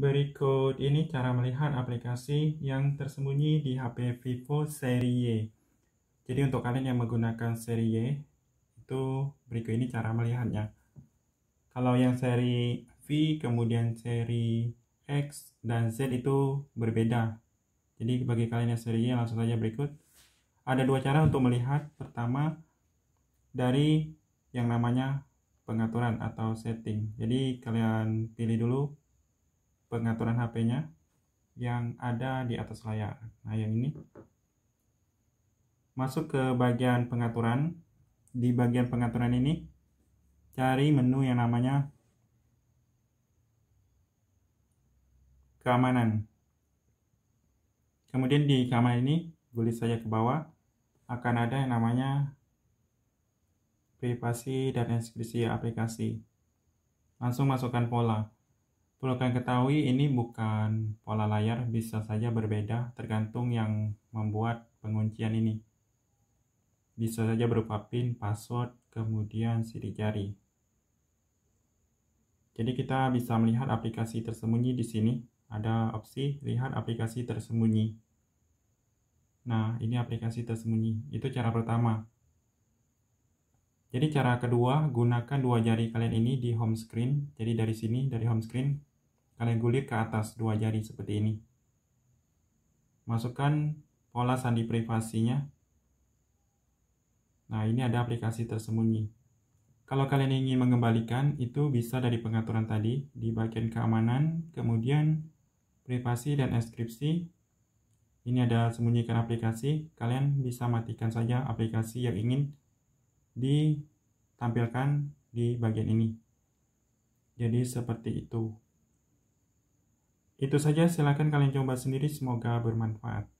Berikut ini cara melihat aplikasi yang tersembunyi di HP Vivo seri Y. Jadi untuk kalian yang menggunakan seri Y, itu berikut ini cara melihatnya. Kalau yang seri V, kemudian seri X, dan Z itu berbeda. Jadi bagi kalian yang seri Y, langsung saja berikut. Ada dua cara untuk melihat. Pertama, dari yang namanya pengaturan atau setting. Jadi kalian pilih dulu pengaturan HP-nya yang ada di atas layar. Nah, yang ini. Masuk ke bagian pengaturan. Di bagian pengaturan ini, cari menu yang namanya keamanan. Kemudian di keamanan ini, tulis saja ke bawah, akan ada yang namanya privasi dan deskripsi aplikasi. Langsung masukkan pola. Perlu kalian ketahui ini bukan pola layar, bisa saja berbeda tergantung yang membuat penguncian ini. Bisa saja berupa PIN, password, kemudian sidik jari. Jadi kita bisa melihat aplikasi tersembunyi di sini. Ada opsi lihat aplikasi tersembunyi. Nah, ini aplikasi tersembunyi. Itu cara pertama. Jadi cara kedua, gunakan dua jari kalian ini di home screen. Jadi dari sini, dari home screen, Kalian gulir ke atas dua jari seperti ini. Masukkan pola sandi privasinya. Nah, ini ada aplikasi tersembunyi. Kalau kalian ingin mengembalikan, itu bisa dari pengaturan tadi, di bagian keamanan, kemudian privasi dan inskripsi. Ini ada sembunyikan aplikasi, kalian bisa matikan saja aplikasi yang ingin ditampilkan di bagian ini. Jadi seperti itu. Itu saja, silakan kalian coba sendiri. Semoga bermanfaat.